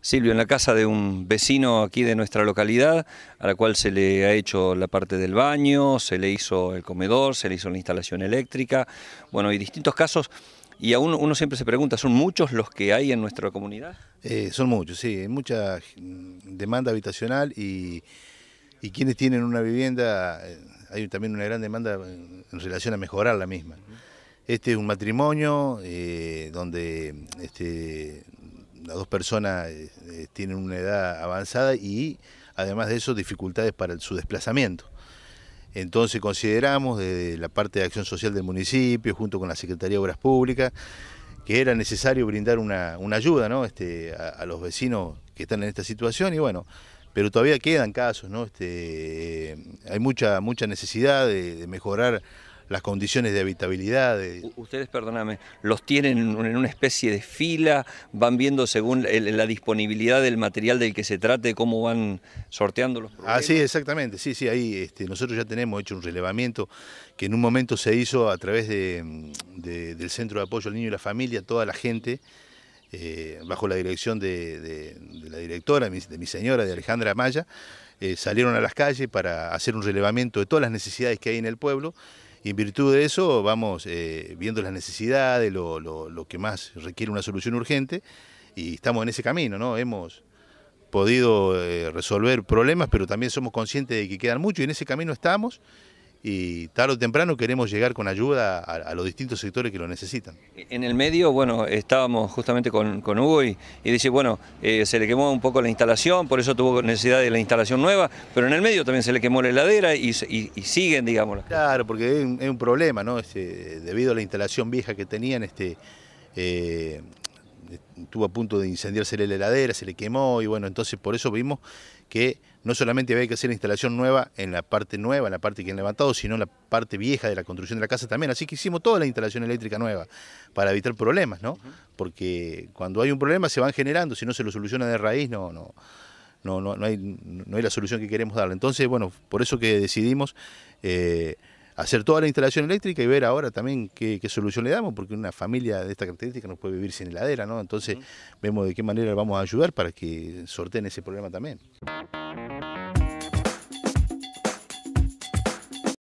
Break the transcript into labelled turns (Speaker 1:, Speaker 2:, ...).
Speaker 1: Silvio, en la casa de un vecino aquí de nuestra localidad, a la cual se le ha hecho la parte del baño, se le hizo el comedor, se le hizo la instalación eléctrica, bueno, y distintos casos. Y aún uno siempre se pregunta, ¿son muchos los que hay en nuestra comunidad?
Speaker 2: Eh, son muchos, sí, hay mucha mm, demanda habitacional y, quienes tienen una vivienda, eh, hay también una gran demanda en relación a mejorar la misma. Este es un matrimonio eh, donde este, las dos personas eh, eh, tienen una edad avanzada y además de eso dificultades para su desplazamiento. Entonces consideramos desde la parte de acción social del municipio, junto con la Secretaría de Obras Públicas, que era necesario brindar una, ayuda ¿no? este, a, los vecinos que están en esta situación y bueno, pero todavía quedan casos, ¿no? Este, eh, hay mucha, mucha necesidad de mejorar las condiciones de habitabilidad. Ustedes,
Speaker 1: perdóname, los tienen en una especie de fila, van viendo según la disponibilidad del material del que se trate, cómo van sorteando los
Speaker 2: Así, exactamente, sí, sí, ahí este, nosotros ya tenemos hecho un relevamiento que en un momento se hizo a través del Centro de Apoyo al Niño y la Familia, toda la gente. Eh, bajo la dirección de, la directora, de mi señora, de Alejandra Maya, eh, salieron a las calles para hacer un relevamiento de todas las necesidades que hay en el pueblo y en virtud de eso vamos eh, viendo las necesidades, lo, que más requiere una solución urgente, y estamos en ese camino, ¿no? Hemos podido eh, resolver problemas, pero también somos conscientes de que quedan muchos y en ese camino estamos y tarde o temprano queremos llegar con ayuda a, los distintos sectores que lo
Speaker 1: necesitan. En el medio, bueno, estábamos justamente con, Hugo y, dice, bueno, eh, se le quemó un poco la instalación, por eso tuvo necesidad de la instalación nueva, pero en el medio también se le quemó la heladera y, siguen, digámoslo.
Speaker 2: Claro, porque es un, problema, ¿no? Este, debido a la instalación vieja que tenían, este, eh, estuvo a punto de incendiarse la heladera, se le quemó y bueno, entonces por eso vimos que no solamente había que hacer instalación nueva en la parte nueva, en la parte que han levantado, sino en la parte vieja de la construcción de la casa también. Así que hicimos toda la instalación eléctrica nueva para evitar problemas, ¿no? Porque cuando hay un problema se van generando, si no se lo soluciona de raíz, no, no, no, no, hay, no hay la solución que queremos darle. Entonces, bueno, por eso que decidimos... Eh, hacer toda la instalación eléctrica y ver ahora también qué, solución le damos, porque una familia de esta característica no puede vivir sin heladera, ¿no? Entonces vemos de qué manera le vamos a ayudar para que sorteen ese problema también.